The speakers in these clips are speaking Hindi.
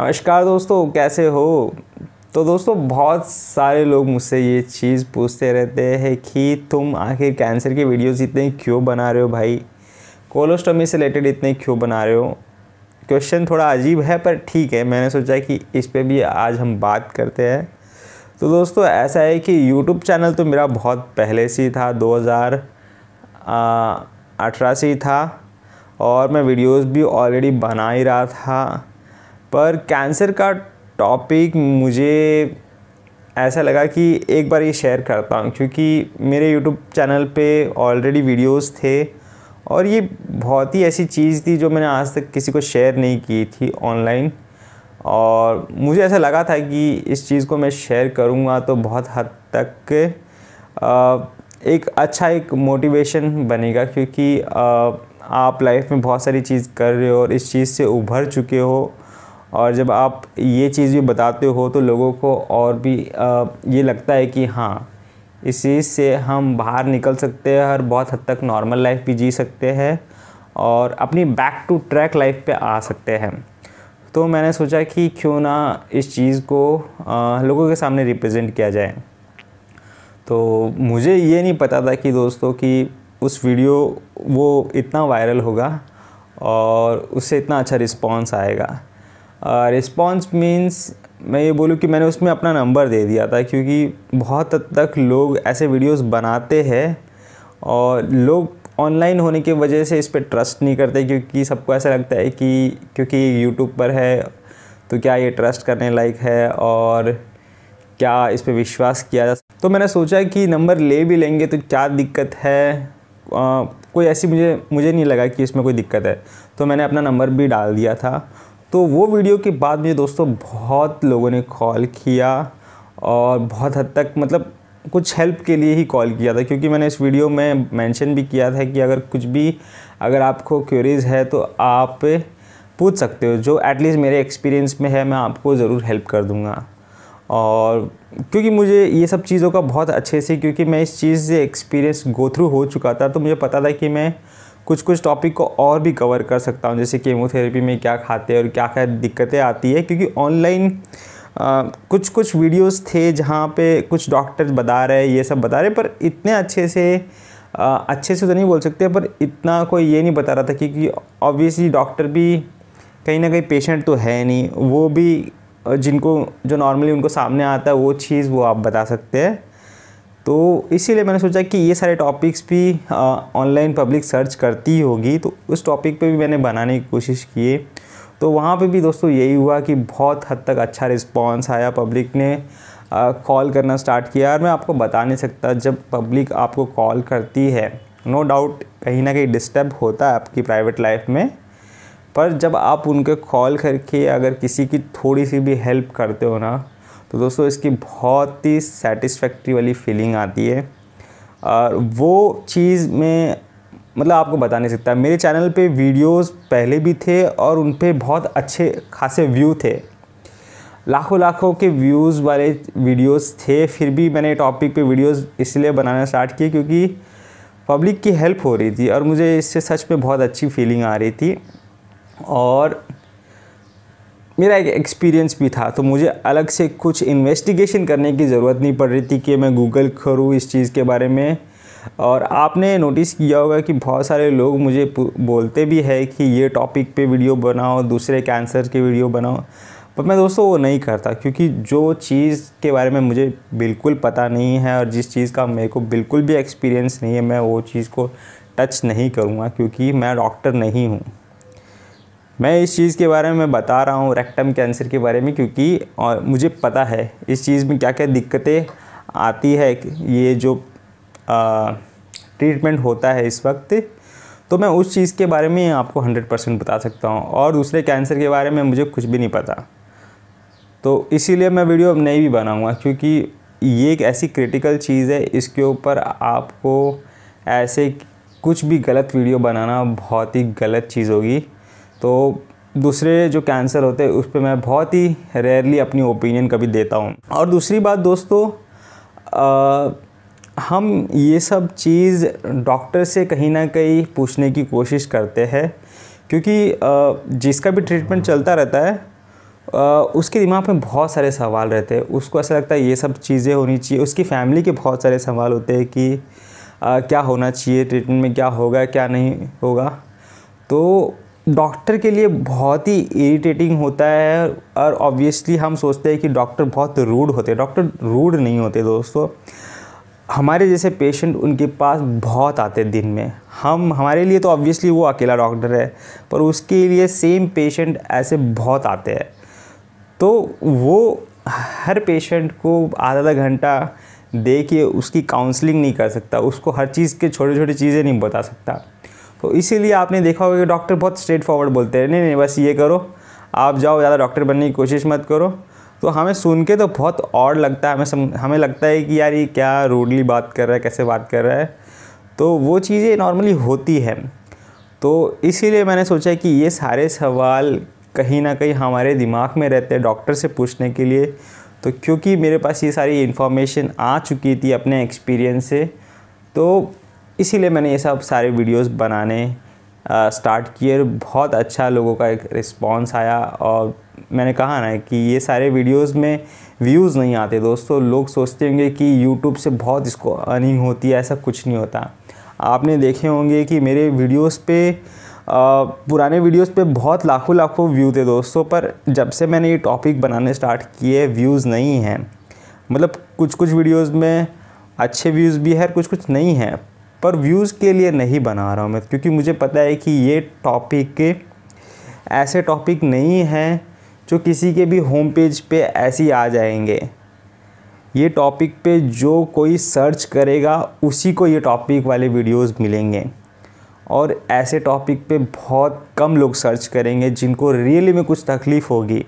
नमस्कार दोस्तों कैसे हो तो दोस्तों बहुत सारे लोग मुझसे ये चीज़ पूछते रहते हैं कि तुम आखिर कैंसर की वीडियोस इतने क्यों बना रहे हो भाई कोलोस्टोमी से रिलेटेड इतने क्यों बना रहे हो क्वेश्चन थोड़ा अजीब है पर ठीक है मैंने सोचा कि इस पर भी आज हम बात करते हैं तो दोस्तों ऐसा है कि YouTube चैनल तो मेरा बहुत पहले से ही था दो से ही था और मैं वीडियोज़ भी ऑलरेडी बना ही रहा था पर कैंसर का टॉपिक मुझे ऐसा लगा कि एक बार ये शेयर करता हूँ क्योंकि मेरे यूट्यूब चैनल पे ऑलरेडी वीडियोस थे और ये बहुत ही ऐसी चीज़ थी जो मैंने आज तक किसी को शेयर नहीं की थी ऑनलाइन और मुझे ऐसा लगा था कि इस चीज़ को मैं शेयर करूँगा तो बहुत हद तक एक अच्छा एक मोटिवेशन बनेगा क्योंकि आप लाइफ में बहुत सारी चीज़ कर रहे हो और इस चीज़ से उभर चुके हो और जब आप ये चीज़ भी बताते हो तो लोगों को और भी ये लगता है कि हाँ इस चीज़ से हम बाहर निकल सकते हैं और बहुत हद तक नॉर्मल लाइफ भी जी सकते हैं और अपनी बैक टू ट्रैक लाइफ पे आ सकते हैं तो मैंने सोचा कि क्यों ना इस चीज़ को लोगों के सामने रिप्रेजेंट किया जाए तो मुझे ये नहीं पता था कि दोस्तों कि उस वीडियो वो इतना वायरल होगा और उससे इतना अच्छा रिस्पॉन्स आएगा रिस्पॉन्स मीन्स मैं ये बोलूँ कि मैंने उसमें अपना नंबर दे दिया था क्योंकि बहुत हद तक लोग ऐसे वीडियोस बनाते हैं और लोग ऑनलाइन होने की वजह से इस पर ट्रस्ट नहीं करते क्योंकि सबको ऐसा लगता है कि क्योंकि यूट्यूब पर है तो क्या ये ट्रस्ट करने लायक है और क्या इस पर विश्वास किया जा तो मैंने सोचा कि नंबर ले भी लेंगे तो क्या दिक्कत है आ, कोई ऐसी मुझे मुझे नहीं लगा कि इसमें कोई दिक्कत है तो मैंने अपना नंबर भी डाल दिया था तो वो वीडियो के बाद मुझे दोस्तों बहुत लोगों ने कॉल किया और बहुत हद तक मतलब कुछ हेल्प के लिए ही कॉल किया था क्योंकि मैंने इस वीडियो में मेंशन भी किया था कि अगर कुछ भी अगर आपको क्यूरीज है तो आप पूछ सकते हो जो एटलीस्ट मेरे एक्सपीरियंस में है मैं आपको ज़रूर हेल्प कर दूँगा और क्योंकि मुझे ये सब चीज़ों का बहुत अच्छे से क्योंकि मैं इस चीज़ से एक्सपीरियंस गो थ्रू हो चुका था तो मुझे पता था कि मैं कुछ कुछ टॉपिक को और भी कवर कर सकता हूँ जैसे केमोथेरेपी में क्या खाते हैं और क्या क्या दिक्कतें आती है क्योंकि ऑनलाइन कुछ कुछ वीडियोस थे जहाँ पे कुछ डॉक्टर्स बता रहे ये सब बता रहे पर इतने अच्छे से आ, अच्छे से तो नहीं बोल सकते पर इतना कोई ये नहीं बता रहा था क्योंकि ऑब्वियसली डॉक्टर भी कहीं ना कहीं पेशेंट तो है नहीं वो भी जिनको जो नॉर्मली उनको सामने आता है वो चीज़ वो आप बता सकते हैं तो इसीलिए मैंने सोचा कि ये सारे टॉपिक्स भी ऑनलाइन पब्लिक सर्च करती होगी तो उस टॉपिक पे भी मैंने बनाने की कोशिश किए तो वहाँ पे भी दोस्तों यही हुआ कि बहुत हद तक अच्छा रिस्पांस आया पब्लिक ने कॉल करना स्टार्ट किया और मैं आपको बता नहीं सकता जब पब्लिक आपको कॉल करती है नो डाउट कहीं ना कहीं डिस्टर्ब होता है आपकी प्राइवेट लाइफ में पर जब आप उनके कॉल करके अगर किसी की थोड़ी सी भी हेल्प करते हो ना तो दोस्तों इसकी बहुत ही सेटिस्फैक्ट्री वाली फीलिंग आती है और वो चीज़ में मतलब आपको बता नहीं सकता मेरे चैनल पे वीडियोस पहले भी थे और उन पर बहुत अच्छे खासे व्यू थे लाखों लाखों के व्यूज़ वाले वीडियोस थे फिर भी मैंने टॉपिक पे वीडियोस इसलिए बनाना स्टार्ट किए क्योंकि पब्लिक की हेल्प हो रही थी और मुझे इससे सच में बहुत अच्छी फीलिंग आ रही थी और मेरा एक एक्सपीरियंस भी था तो मुझे अलग से कुछ इन्वेस्टिगेशन करने की ज़रूरत नहीं पड़ रही थी कि मैं गूगल करूँ इस चीज़ के बारे में और आपने नोटिस किया होगा कि बहुत सारे लोग मुझे बोलते भी है कि ये टॉपिक पे वीडियो बनाओ दूसरे कैंसर के वीडियो बनाओ पर मैं दोस्तों वो नहीं करता क्योंकि जो चीज़ के बारे में मुझे बिल्कुल पता नहीं है और जिस चीज़ का मेरे को बिल्कुल भी एक्सपीरियंस नहीं है मैं वो चीज़ को टच नहीं करूँगा क्योंकि मैं डॉक्टर नहीं हूँ मैं इस चीज़ के बारे में बता रहा हूँ रेक्टम कैंसर के बारे में क्योंकि और मुझे पता है इस चीज़ में क्या क्या दिक्कतें आती है ये जो ट्रीटमेंट होता है इस वक्त तो मैं उस चीज़ के बारे में आपको हंड्रेड परसेंट बता सकता हूँ और दूसरे कैंसर के बारे में मुझे कुछ भी नहीं पता तो इसीलिए मैं वीडियो अब नहीं भी बनाऊँगा क्योंकि ये एक ऐसी क्रिटिकल चीज़ है इसके ऊपर आपको ऐसे कुछ भी गलत वीडियो बनाना बहुत ही गलत चीज़ होगी तो दूसरे जो कैंसर होते हैं उस पर मैं बहुत ही रेयरली अपनी ओपिनियन कभी देता हूँ और दूसरी बात दोस्तों आ, हम ये सब चीज़ डॉक्टर से कहीं ना कहीं पूछने की कोशिश करते हैं क्योंकि आ, जिसका भी ट्रीटमेंट चलता रहता है आ, उसके दिमाग में बहुत सारे सवाल रहते हैं उसको ऐसा लगता है ये सब चीज़ें होनी चाहिए उसकी फैमिली के बहुत सारे सवाल होते हैं कि आ, क्या होना चाहिए ट्रीटमेंट में क्या होगा क्या नहीं होगा तो डॉक्टर के लिए बहुत ही इरिटेटिंग होता है और ऑब्वियसली हम सोचते हैं कि डॉक्टर बहुत रूड होते हैं डॉक्टर रूड नहीं होते दोस्तों हमारे जैसे पेशेंट उनके पास बहुत आते दिन में हम हमारे लिए तो ऑब्वियसली वो अकेला डॉक्टर है पर उसके लिए सेम पेशेंट ऐसे बहुत आते हैं तो वो हर पेशेंट को आधा आधा घंटा दे के उसकी काउंसलिंग नहीं कर सकता उसको हर चीज़ के छोटे छोटे चीज़ें नहीं बता सकता तो इसीलिए आपने देखा होगा कि डॉक्टर बहुत स्ट्रेट फॉरवर्ड बोलते हैं नहीं नहीं बस ये करो आप जाओ ज़्यादा डॉक्टर बनने की कोशिश मत करो तो हमें सुन के तो बहुत और लगता है हमें सम, हमें लगता है कि यार ये क्या रूडली बात कर रहा है कैसे बात कर रहा है तो वो चीज़ें नॉर्मली होती है तो इसीलिए मैंने सोचा कि ये सारे सवाल कहीं ना कहीं हमारे दिमाग में रहते हैं डॉक्टर से पूछने के लिए तो क्योंकि मेरे पास ये सारी इन्फॉर्मेशन आ चुकी थी अपने एक्सपीरियंस से तो इसीलिए मैंने ये सब सारे वीडियोस बनाने स्टार्ट किए बहुत अच्छा लोगों का एक रिस्पॉन्स आया और मैंने कहा ना कि ये सारे वीडियोस में व्यूज़ नहीं आते दोस्तों लोग सोचते होंगे कि यूट्यूब से बहुत इसको अर्निंग होती है ऐसा कुछ नहीं होता आपने देखे होंगे कि मेरे वीडियोज़ पर पुराने वीडियोस पे बहुत लाखों लाखों व्यू थे दोस्तों पर जब से मैंने ये टॉपिक बनाने स्टार्ट किए व्यूज़ नहीं हैं मतलब कुछ कुछ वीडियोस में अच्छे व्यूज़ भी है कुछ कुछ नहीं है पर व्यूज़ के लिए नहीं बना रहा हूँ मैं क्योंकि मुझे पता है कि ये टॉपिक ऐसे टॉपिक नहीं हैं जो किसी के भी होम पेज पे ऐसे ही आ जाएंगे ये टॉपिक पे जो कोई सर्च करेगा उसी को ये टॉपिक वाले वीडियोस मिलेंगे और ऐसे टॉपिक पे बहुत कम लोग सर्च करेंगे जिनको रियली में कुछ तकलीफ़ होगी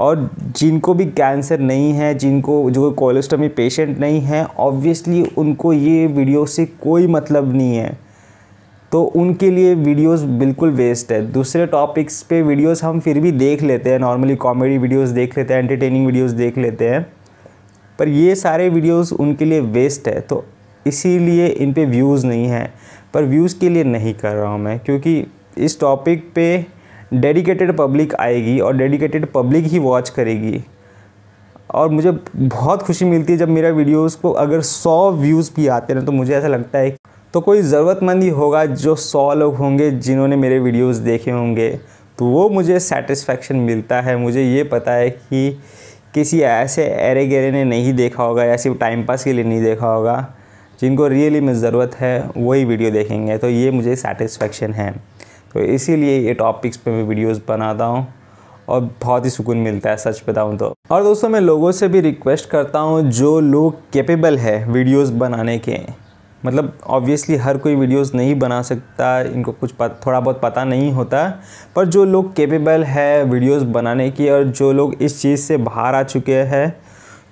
और जिनको भी कैंसर नहीं है जिनको जो कोलेस्टमी पेशेंट नहीं है ऑब्वियसली उनको ये वीडियो से कोई मतलब नहीं है तो उनके लिए वीडियोस बिल्कुल वेस्ट है दूसरे टॉपिक्स पे वीडियोस हम फिर भी देख लेते हैं नॉर्मली कॉमेडी वीडियोस देख लेते हैं एंटरटेनिंग वीडियोस देख लेते हैं पर ये सारे वीडियोस उनके लिए वेस्ट है तो इसीलिए इन पे व्यूज़ नहीं है पर व्यूज़ के लिए नहीं कर रहा हूँ मैं क्योंकि इस टॉपिक पे डेडिकेटेड पब्लिक आएगी और डेडिकेटेड पब्लिक ही वॉच करेगी और मुझे बहुत खुशी मिलती है जब मेरा वीडियोस को अगर सौ व्यूज़ भी आते हैं तो मुझे ऐसा लगता है तो कोई ज़रूरतमंद ही होगा जो सौ लोग होंगे जिन्होंने मेरे वीडियोस देखे होंगे तो वो मुझे सेटिस्फेक्शन मिलता है मुझे ये पता है कि किसी ऐसे एरे गेरे ने नहीं देखा होगा या सिर्फ टाइम पास के लिए नहीं देखा होगा जिनको रियली में ज़रूरत है वही वीडियो देखेंगे तो ये मुझे सेटिस्फेक्शन है तो इसीलिए ये टॉपिक्स पे मैं वीडियोस बनाता हूँ और बहुत ही सुकून मिलता है सच बताऊँ तो और दोस्तों मैं लोगों से भी रिक्वेस्ट करता हूँ जो लोग कैपेबल है वीडियोस बनाने के मतलब ऑब्वियसली हर कोई वीडियोस नहीं बना सकता इनको कुछ पत, थोड़ा बहुत पता नहीं होता पर जो लोग कैपेबल है वीडियोस बनाने की और जो लोग इस चीज़ से बाहर आ चुके हैं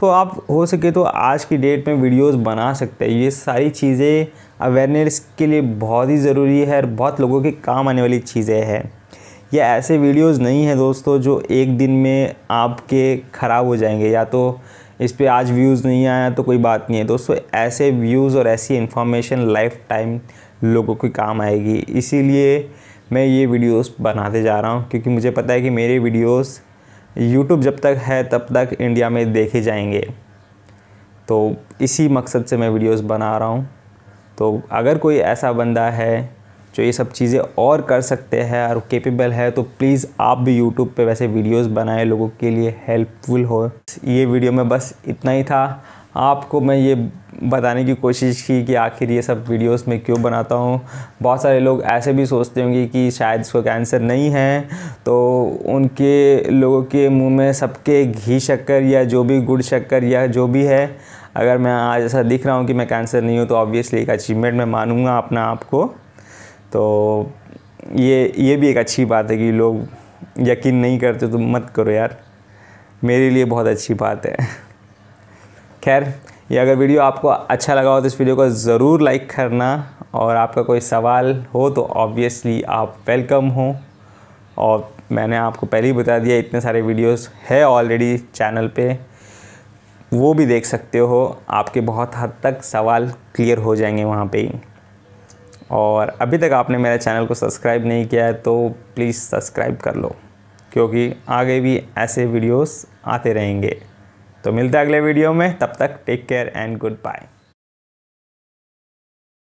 तो आप हो सके तो आज की डेट में वीडियोस बना सकते हैं ये सारी चीज़ें अवेयरनेस के लिए बहुत ही ज़रूरी है और बहुत लोगों के काम आने वाली चीज़ें हैं ये ऐसे वीडियोस नहीं हैं दोस्तों जो एक दिन में आपके ख़राब हो जाएंगे या तो इस पर आज व्यूज़ नहीं आया तो कोई बात नहीं है दोस्तों ऐसे व्यूज़ और ऐसी इन्फॉर्मेशन लाइफ टाइम लोगों के काम आएगी इसीलिए मैं ये वीडियोस बनाते जा रहा हूँ क्योंकि मुझे पता है कि मेरे वीडियोस यूट्यूब जब तक है तब तक इंडिया में देखे जाएंगे तो इसी मकसद से मैं वीडियोस बना रहा हूँ तो अगर कोई ऐसा बंदा है जो ये सब चीज़ें और कर सकते हैं और केपेबल है तो प्लीज़ आप भी यूट्यूब पे वैसे वीडियोस बनाएं लोगों के लिए हेल्पफुल हो ये वीडियो में बस इतना ही था आपको मैं ये बताने की कोशिश की कि आखिर ये सब वीडियोस में क्यों बनाता हूँ बहुत सारे लोग ऐसे भी सोचते होंगे कि शायद इसको कैंसर नहीं है तो उनके लोगों के मुंह में सबके घी शक्कर या जो भी गुड़ शक्कर या जो भी है अगर मैं आज ऐसा दिख रहा हूँ कि मैं कैंसर नहीं हूँ तो ऑब्वियसली एक अचीवमेंट मैं मानूँगा अपना आप को तो ये ये भी एक अच्छी बात है कि लोग यकीन नहीं करते तो मत करो यार मेरे लिए बहुत अच्छी बात है खैर ये अगर वीडियो आपको अच्छा लगा हो तो इस वीडियो को ज़रूर लाइक करना और आपका कोई सवाल हो तो ऑब्वियसली आप वेलकम हो और मैंने आपको पहले ही बता दिया इतने सारे वीडियोस है ऑलरेडी चैनल पे वो भी देख सकते हो आपके बहुत हद तक सवाल क्लियर हो जाएंगे वहाँ पे और अभी तक आपने मेरे चैनल को सब्सक्राइब नहीं किया है तो प्लीज़ सब्सक्राइब कर लो क्योंकि आगे भी ऐसे वीडियोस आते रहेंगे तो मिलते हैं अगले वीडियो में तब तक take care and good bye